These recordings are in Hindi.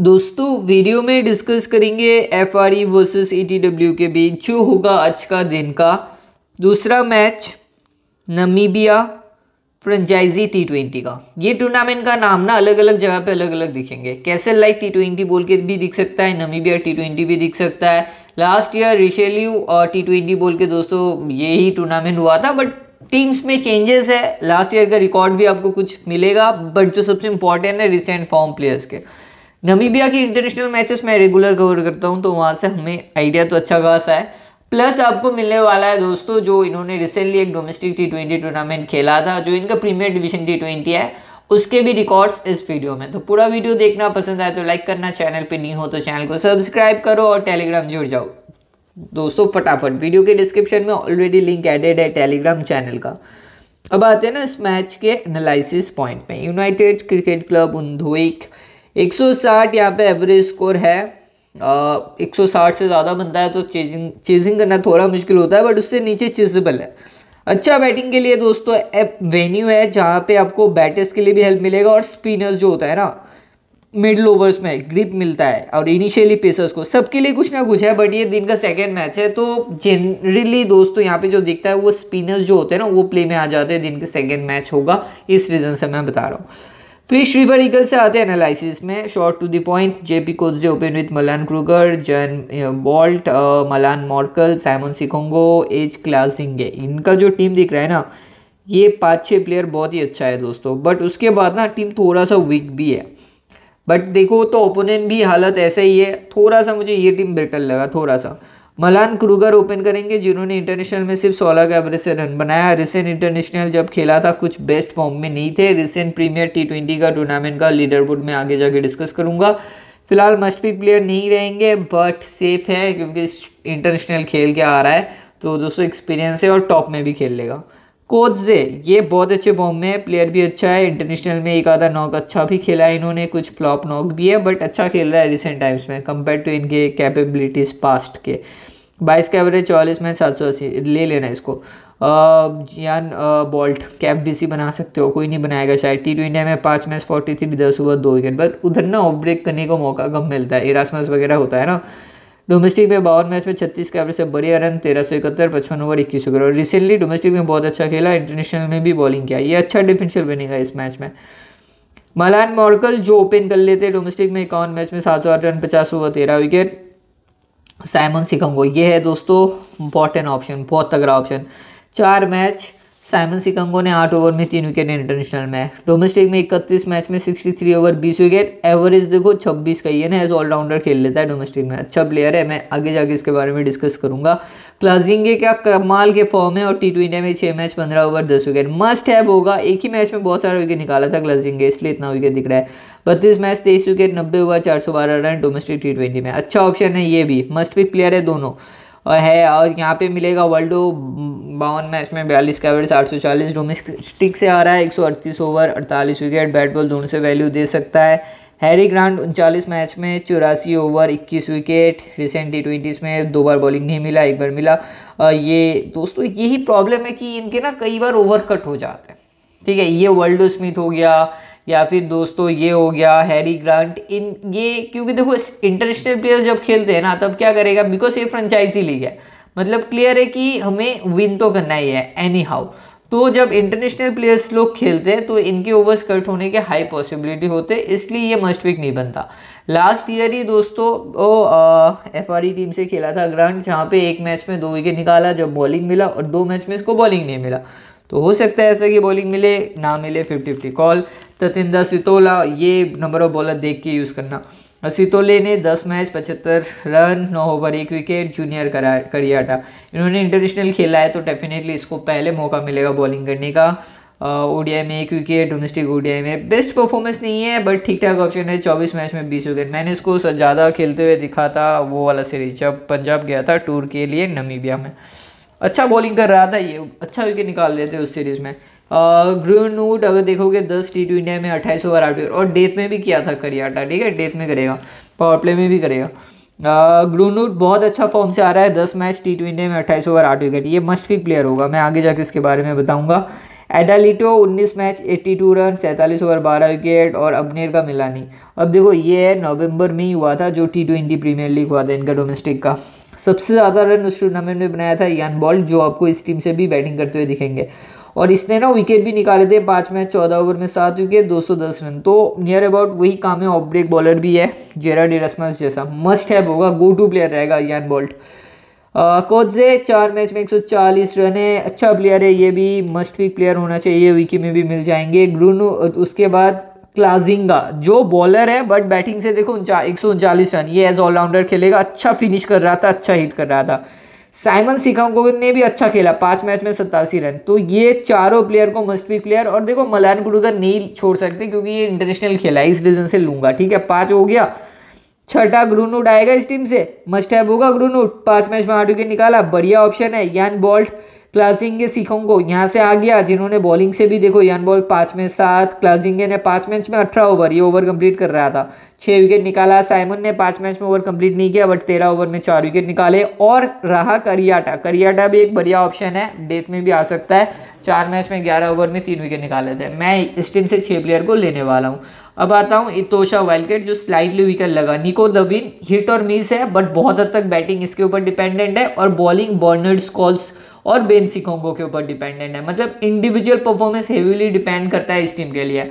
दोस्तों वीडियो में डिस्कस करेंगे F R E versus E T W के बीच जो होगा आज का दिन का दूसरा match Namibia franchisee T twenty का ये टूर्नामेंट का नाम ना अलग अलग जगह पे अलग अलग दिखेंगे कैसे लाइक टी ट्वेंटी बोल के भी दिख सकता है नमीबिया टी ट्वेंटी भी दिख सकता है लास्ट ईयर रिशेल्यू और टी ट्वेंटी बोल के दोस्तों ये ही टूर्नामेंट हुआ था बट टीम्स में चेंजेस है लास्ट ईयर का रिकॉर्ड भी आपको कुछ मिलेगा बट जो सबसे इंपॉर्टेंट है रिसेंट फॉर्म प्लेयर्स के नमीबिया की इंटरनेशनल मैचेस मैं रेगुलर कवर करता हूँ तो वहाँ से हमें आइडिया तो अच्छा खासा है प्लस आपको मिलने वाला है दोस्तों जो इन्होंने रिसेंटली एक डोमेस्टिक टी ट्वेंटी टूर्नामेंट खेला था जो इनका प्रीमियर डिवीजन टी ट्वेंटी है उसके भी रिकॉर्ड्स इस वीडियो में तो पूरा वीडियो देखना पसंद आए तो लाइक करना चैनल पर नहीं हो तो चैनल को सब्सक्राइब करो और टेलीग्राम जुड़ जाओ दोस्तों फटाफट वीडियो के डिस्क्रिप्शन में ऑलरेडी लिंक एडेड है टेलीग्राम चैनल का अब आते हैं ना इस मैच के एनालिसिस पॉइंट में यूनाइटेड क्रिकेट क्लब उन्धोई 160 यहाँ पे एवरेज स्कोर है एक सौ साठ से ज़्यादा बनता है तो चेजिंग चेजिंग करना थोड़ा मुश्किल होता है बट उससे नीचे चेजेबल है अच्छा बैटिंग के लिए दोस्तों एप वेन्यू है जहाँ पे आपको बैटर्स के लिए भी हेल्प मिलेगा और स्पिनर्स जो होता है ना मिडल ओवर्स में ग्रिप मिलता है और इनिशियली पेसर्स को सबके लिए कुछ ना कुछ है बट ये दिन का सेकेंड मैच है तो जनरली दोस्तों यहाँ पे जो दिखता है वो स्पिनर्स जो होते हैं ना वो प्ले में आ जाते हैं दिन का सेकेंड मैच होगा इस रीज़न से मैं बता रहा हूँ फिश रिवर ईगल से आते हैं एनालिसिस में short to the point JP Kotze open with Malan Kruger Jan बॉल्ट मलान मॉर्कल साइमन सिकोंगो एज क्लासिंगे इनका जो टीम दिख रहा है ना ये पाँच छः प्लेयर बहुत ही अच्छा है दोस्तों बट उसके बाद ना टीम थोड़ा सा वीक भी है बट देखो तो ओपोनेंट भी हालत ऐसा ही है थोड़ा सा मुझे ये टीम बेटर लगा थोड़ा सा मलान क्रूगर ओपन करेंगे जिन्होंने इंटरनेशनल में सिर्फ 16 के से रन बनाया रिसेंट इंटरनेशनल जब खेला था कुछ बेस्ट फॉर्म में नहीं थे रिसेंट प्रीमियर टी ट्वेंटी का टूर्नामेंट का लीडरबोर्ड में आगे जाके डिस्कस करूंगा फिलहाल मस्ट भी प्लेयर नहीं रहेंगे बट सेफ है क्योंकि इंटरनेशनल खेल के आ रहा है तो दोस्तों एक्सपीरियंस है और टॉप में भी खेल लेगा से ये बहुत अच्छे फॉर्म में है प्लेयर भी अच्छा है इंटरनेशनल में एक आधा नॉक अच्छा भी खेला है इन्होंने कुछ फ्लॉप नॉक भी है बट अच्छा खेल रहा है रिसेंट टाइम्स में कंपेयर टू इनके कैपेबिलिटीज़ पास्ट के बाईस का एवरेज चौलीस में सात सौ अस्सी ले लेना इसको यान बॉल्ट कैप भी सी बना सकते हो कोई नहीं बनाएगा शायद टी इंडिया में पाँच मैच फोर्टी थ्री दस ओवर दो विकेट बट उधर ना ऑफ ब्रेक करने का मौका कम मिलता है इरासमस वगैरह होता है ना डोमेस्टिक में बावन मैच में छत्तीस का एवरेज से बढ़िया रन तेरह सौ इकहत्तर पचपन ओवर इक्कीस ओवर और रिसेंटली डोमेस्टिक में बहुत अच्छा खेला इंटरनेशनल में भी बॉलिंग किया ये अच्छा डिफेंशियल बनेगा इस मैच में मलान मॉर्कल जो ओपन कर लेते हैं डोमेस्टिक में इक्यावन मैच में सात सौ आठ रन पचास ओवर तेरह विकेट साइमन सिकंगो ये है दोस्तों इंपॉर्टेंट ऑप्शन बहुत तगड़ा ऑप्शन चार मैच साइमन सिकंगो ने आठ ओवर में तीन विकेट इंटरनेशनल में डोमेस्टिक में इकतीस मैच में सिक्सटी थ्री ओवर बीस विकेट एवरेज देखो छब्बीस का ये ना एज ऑलराउंडर खेल लेता है डोमेस्टिक में अच्छा प्लेयर है मैं आगे जाके इसके बारे में डिस्कस करूंगा क्लाजिंगे क्या कमाल के फॉर्म है और टी ट्वेंटी में छः मैच पंद्रह ओवर दस विकेट मस्ट हैव होगा एक ही मैच में बहुत सारा विकेट निकाला था क्लाजिंगे इसलिए इतना विकेट दिख रहा है बत्तीस मैच तेईस विकेट नब्बे ओवर चार सौ बारह रन डोमेस्टिक टी ट्वेंटी में अच्छा ऑप्शन है ये भी मस्ट पिक प्लेयर है दोनों और है और यहाँ पे मिलेगा वर्ल्ड mm, बावन मैच में बयालीस का एवरेज आठ सौ चालीस डोमेस्टिक से आ रहा है एक सौ अड़तीस ओवर अड़तालीस विकेट बैट बॉल दोनों से वैल्यू दे सकता है हैरी ग्रांड उनचालीस मैच में चौरासी ओवर इक्कीस विकेट रिसेंट टी ट्वेंटीज़ में दो बार बॉलिंग नहीं मिला एक बार मिला ये दोस्तों यही प्रॉब्लम है कि इनके ना कई बार ओवर कट हो जाते हैं ठीक है ये वर्ल्ड स्मिथ हो गया या फिर दोस्तों ये हो गया हैरी ग्रांट इन ये क्योंकि देखो इंटरनेशनल प्लेयर्स जब खेलते हैं ना तब क्या करेगा बिकॉज ये फ्रेंचाइजी लीग है मतलब क्लियर है कि हमें विन तो करना ही है एनी हाउ तो जब इंटरनेशनल प्लेयर्स लोग खेलते हैं तो इनके ओवर्स कट होने के हाई पॉसिबिलिटी होते हैं इसलिए ये मस्ट पिक नहीं बनता लास्ट ईयर ही दोस्तों वो एफ आर टीम से खेला था ग्रांट जहाँ पे एक मैच में दो विकेट निकाला जब बॉलिंग मिला और दो मैच में इसको बॉलिंग नहीं मिला तो हो सकता है ऐसा कि बॉलिंग मिले ना मिले फिफ्टी फिफ्टी कॉल ततिंदा तो सितोला ये नंबर ऑफ बॉलर देख के यूज़ करना सितोले ने 10 मैच पचहत्तर रन नौ ओवर एक विकेट जूनियर करा करिया था इन्होंने इंटरनेशनल खेला है तो डेफिनेटली इसको पहले मौका मिलेगा बॉलिंग करने का ओडीआई में एक विकेट डोमेस्टिक ओडीआई में बेस्ट परफॉर्मेंस नहीं है बट ठीक ठाक ऑप्शन है चौबीस मैच में बीस विकेट मैंने इसको ज़्यादा खेलते हुए दिखा था वो वाला सीरीज जब पंजाब गया था टूर के लिए नमीबिया में अच्छा बॉलिंग कर रहा था ये अच्छा विकेट निकाल रहे थे उस सीरीज़ में ग्रूनूड अगर देखोगे दस टी इंडिया में अट्ठाईस ओवर आउट और डेथ में भी किया था करियाटा ठीक है डेथ में करेगा पावर प्ले में भी करेगा ग्रूनूट बहुत अच्छा फॉर्म से आ रहा है दस मैच टी ट्वेंटी में अट्ठाईस ओवर आठ विकेट ये मस्ट पिक प्लेयर होगा मैं आगे जाकर इसके बारे में बताऊंगा एडालिटो उन्नीस मैच एट्टी टू रन सैंतालीस ओवर बारह विकेट और अबनेर का मिला नहीं अब देखो ये है नवंबर में ही हुआ था जो टी ट्वेंटी प्रीमियर लीग हुआ था इनका डोमेस्टिक का सबसे ज़्यादा रन उस टूर्नामेंट में बनाया था यान बॉल जो आपको इस टीम से भी बैटिंग करते हुए दिखेंगे और इसने ना विकेट भी निकाले थे पाँच मैच चौदह ओवर में सात विकेट दो सौ दस रन तो नियर अबाउट वही काम है ऑफ ब्रेक बॉलर भी है जेरा डेरसमस जैसा मस्ट हैव होगा गो टू प्लेयर रहेगा यान बोल्ट कोच से चार मैच में एक सौ चालीस रन है अच्छा प्लेयर है ये भी मस्ट पिक प्लेयर होना चाहिए विकी में भी मिल जाएंगे ग्रून उसके बाद क्लाजिंगा जो बॉलर है बट बैटिंग से देखो एक सौ उनचालीस रन ये एज ऑलराउंडर खेलेगा अच्छा फिनिश कर रहा था अच्छा हिट कर रहा था साइमन सिकांगो ने भी अच्छा खेला पांच मैच में सतासी रन तो ये चारों प्लेयर को मस्ट बी प्लेयर और देखो मलान कुडुकर नहीं छोड़ सकते क्योंकि ये इंटरनेशनल खेला है इस रीजन से लूंगा ठीक है पांच हो गया छठा ग्रूनूट आएगा इस टीम से मस्ट हैव होगा ग्रूनूट पांच मैच में आठ विकेट निकाला बढ़िया ऑप्शन है यान बॉल्ट क्लासिंगे को यहाँ से आ गया जिन्होंने बॉलिंग से भी देखो यान बॉल पाँच में सात क्लासिंगे ने पाँच मैच में अठारह ओवर ये ओवर कंप्लीट कर रहा था छः विकेट निकाला साइमन ने पाँच मैच में ओवर कंप्लीट नहीं किया बट तेरह ओवर में चार विकेट निकाले और रहा करियाटा करियाटा भी एक बढ़िया ऑप्शन है डेथ में भी आ सकता है चार मैच में ग्यारह ओवर में तीन विकेट निकाले थे मैं इस टीम से छः प्लेयर को लेने वाला हूँ अब आता हूँ इतोशा वाइल्ड जो स्लाइडली विकेट लगा निको दबिन हिट और मिस है बट बहुत हद तक बैटिंग इसके ऊपर डिपेंडेंट है और बॉलिंग बर्नर्ड स्कॉल्स और बेन सिकोंगो के ऊपर डिपेंडेंट है मतलब इंडिविजुअल परफॉर्मेंस हेवीली डिपेंड करता है इस टीम के लिए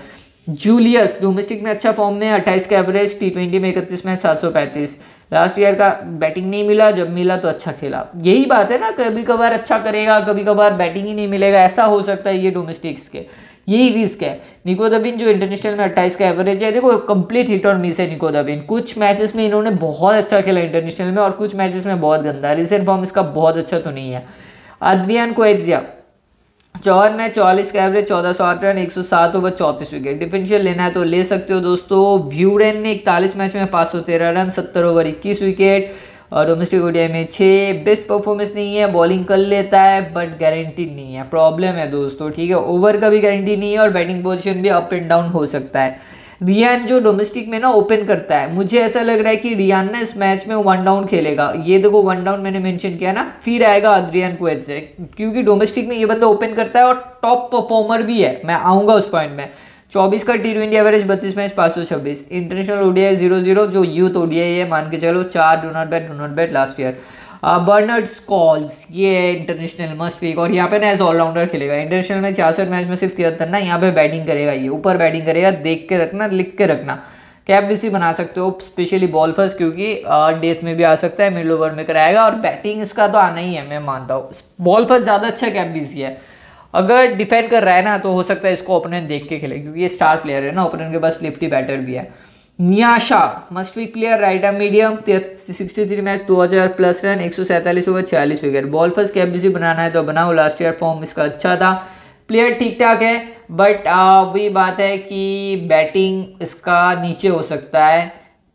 जूलियस डोमेस्टिक में अच्छा फॉर्म में अट्ठाईस का एवरेज टी ट्वेंटी में इकतीस में सात सौ पैंतीस लास्ट ईयर का बैटिंग नहीं मिला जब मिला तो अच्छा खेला यही बात है ना कभी कभार अच्छा करेगा कभी कभार बैटिंग ही नहीं मिलेगा ऐसा हो सकता है ये डोमेस्टिक्स के यही रिस्क है निको दबिन जो इंटरनेशनल में अट्ठाईस का एवरेज है देखो कंप्लीट हिट और मिस है निको दबिन कुछ मैचेस में इन्होंने बहुत अच्छा खेला इंटरनेशनल में और कुछ मैचेस में बहुत गंदा रिसेंट फॉर्म इसका बहुत अच्छा तो नहीं है अद्रियान कोएजिया चौहन में चौलीस का एवरेज चौदह सौ आठ रन एक सौ सात ओवर चौंतीस विकेट डिफेंशियल लेना है तो ले सकते हो दोस्तों व्यूडेन ने इकतालीस मैच में पाँच सौ तेरह रन सत्तर ओवर इक्कीस विकेट और डोमेस्टिक ओडीआई में छः बेस्ट परफॉर्मेंस नहीं है बॉलिंग कर लेता है बट गारंटी नहीं है प्रॉब्लम है दोस्तों ठीक है ओवर का भी गारंटी नहीं है और बैटिंग पोजिशन भी अप एंड डाउन हो सकता है रियान जो डोमेस्टिक में ना ओपन करता है मुझे ऐसा लग रहा है कि रियान ना इस मैच में वन डाउन खेलेगा ये देखो वन डाउन मैंने मेंशन किया ना फिर आएगा अद्रियान को से क्योंकि डोमेस्टिक में ये बंदा ओपन करता है और टॉप परफॉर्मर भी है मैं आऊँगा उस पॉइंट में चौबीस का टी ट्वेंटी एवरेज बत्तीस मैच पाँच सौ छब्बीस इंटरनेशनल ओडीआई जीरो जीरो जो यूथ ओडीआई है मान के चलो चार डोनाट बैट डोनाट bat last year Bernard uh, Scholtz ये इंटरनेशनल मस्ट वीक और यहाँ पे ना एज ऑलराउंडर खेलेगा इंटरनेशनल में छियासठ मैच में सिर्फ तिहत्तर ना यहाँ पे बैटिंग करेगा ये ऊपर बैटिंग करेगा देख के रखना लिख के रखना कैप भी सी बना सकते हो स्पेशली बॉल फर्स्ट क्योंकि डेथ uh, में भी आ सकता है मिड ओवर में कराएगा और बैटिंग इसका तो आना ही है मैं मानता हूँ बॉल फर्स्ट ज़्यादा अच्छा कैप भी सी है अगर डिफेंड कर रहा है ना तो हो सकता है इसको ओपनर देख के खेले क्योंकि ये स्टार प्लेयर है ना ओपनर के पास लिफ्टी बैटर भी है Nyasha must be clear right arm medium sixty three match दो हज़ार प्लस रन एक सौ सैंतालीस ओवर छियालीस विकेट बॉल फर्स्ट कैबिजी बनाना है तो बनाओ लास्ट ईयर फॉर्म इसका अच्छा था प्लेयर ठीक ठाक है बट वही बात है कि बैटिंग इसका नीचे हो सकता है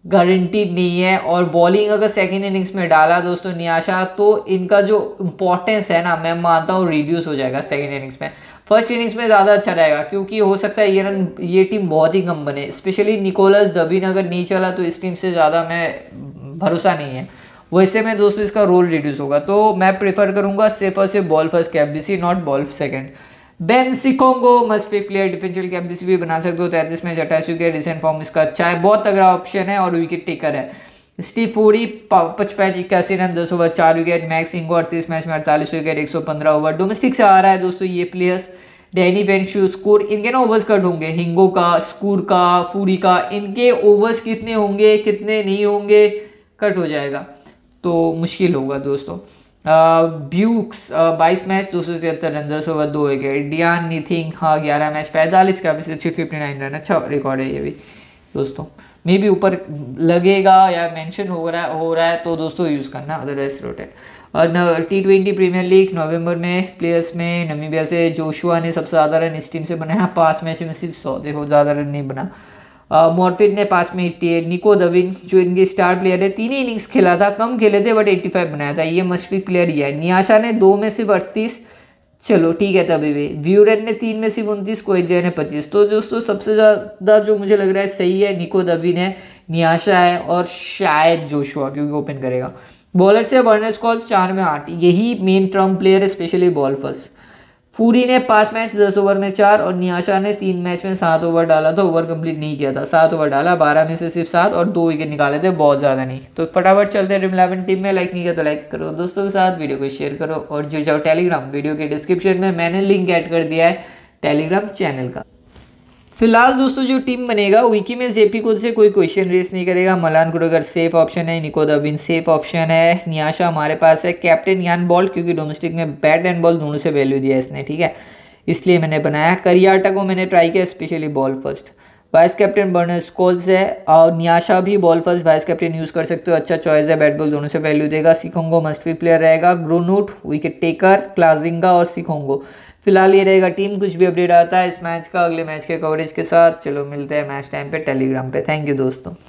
गारंटीड नहीं है और बॉलिंग अगर सेकेंड इनिंग्स में डाला दोस्तों न्याशा तो इनका जो इम्पोर्टेंस है ना मैं मानता हूँ रिड्यूस हो जाएगा सेकेंड इनिंग्स में फर्स्ट इनिंग्स में ज़्यादा अच्छा रहेगा क्योंकि हो सकता है ये रन ये टीम बहुत ही कम बने स्पेशली निकोलस दबिन अगर नहीं चला तो इस टीम से ज़्यादा मैं भरोसा नहीं है वैसे में दोस्तों इसका रोल रिड्यूस होगा तो मैं प्रेफर करूंगा सिर्फ और सिर्फ बॉल फर्स्ट कैपबीसी not ball second Ben Sikongo must pick player differential C भी बना सकते हो तैतीस मैच चुके हैं रिसेंट फॉर्म इसका अच्छा है बहुत तगड़ा ऑप्शन है और विकेट टेकर है स्टीव फोरी पचपैच इक्यासी रन दस ओवर चार विकेट मैक्स इंगो अड़तीस मैच में अड़तालीस विकेट एक सौ पंद्रह ओवर डोमेस्टिक से आ रहा है दोस्तों ये प्लेयर्स डैनी बेंच स्कोर इनके ना ओवर्स कट होंगे हिंगो का स्कूर का फूरी का इनके ओवर्स कितने होंगे कितने नहीं होंगे कट हो जाएगा तो मुश्किल होगा दोस्तों ब्यूक्स बाईस मैच दो सौ तिहत्तर रन दस ओवर दो विकेट डियान निथिंग हाँ ग्यारह मैच पैंतालीस का थ्री फिफ्टी नाइन रन अच्छा रिकॉर्ड है ये भी दोस्तों मे भी ऊपर लगेगा या मेंशन हो रहा है हो रहा है तो दोस्तों यूज़ करना अदरवाइज रोटेट और T twenty premier league November में प्लेयर्स में नमीबिया से जोशुआ ने सबसे ज़्यादा रन इस टीम से बनाया पाँच मैच में सिर्फ सौ देखो ज़्यादा रन नहीं बना मॉर्फिड ने पाँच में एट्टी एट निको दविन जो इनके स्टार प्लेयर है तीन ही इनिंग्स खेला था कम खेले थे बट एट्टी फाइव बनाया था ये मस्ट भी प्लेयर ही है नियाशा ने दो में सिर्फ अड़तीस चलो ठीक है तभी भी व्यूरन ने तीन में सिर्फ उनतीस कोएजिया ने पच्चीस तो दोस्तों सबसे ज़्यादा जो मुझे लग रहा है सही है निको दबिन है नियाशा है और शायद जोशुआ क्योंकि ओपन करेगा बॉलर से वर्नर्स कॉल्स चार में आठ यही मेन ट्रम्प प्लेयर है स्पेशली बॉल फर्स्ट फूरी ने पांच मैच दस ओवर में चार और नियाशा ने तीन मैच में सात ओवर डाला था ओवर कंप्लीट नहीं किया था सात ओवर डाला बारह में से सिर्फ सात और दो विकेट निकाले थे बहुत ज़्यादा नहीं तो फटाफट चलते हैं ड्रीम इलेवन टीम में लाइक नहीं किया तो लाइक करो दोस्तों के साथ वीडियो को शेयर करो और जुड़ जाओ टेलीग्राम वीडियो के डिस्क्रिप्शन में मैंने लिंक ऐड कर दिया है टेलीग्राम चैनल का फिलहाल दोस्तों जो टीम बनेगा विकी में जेपी कोद से कोई क्वेश्चन रेस नहीं करेगा मलान कुडोगर सेफ ऑप्शन है निको दबिन सेफ ऑप्शन है नियाशा हमारे पास है कैप्टन यान बॉल क्योंकि डोमेस्टिक में बैट एंड बॉल दोनों से वैल्यू दिया इसने ठीक है इसलिए मैंने बनाया करियाटा को मैंने ट्राई किया specially ball first vice captain Bern Scholtz है और नियाशा भी ball first vice captain use कर सकते हो अच्छा चॉइस है बैट बॉल दोनों से वैल्यू देगा सिखोंगो मस्ट भी प्लेयर रहेगा ग्रोनूट विकेट टेकर क्लाजिंगा और सिखोंगो फिलहाल ये रहेगा टीम कुछ भी अपडेट आता है इस मैच का अगले मैच के कवरेज के साथ चलो मिलते हैं मैच टाइम पे टेलीग्राम पे थैंक यू दोस्तों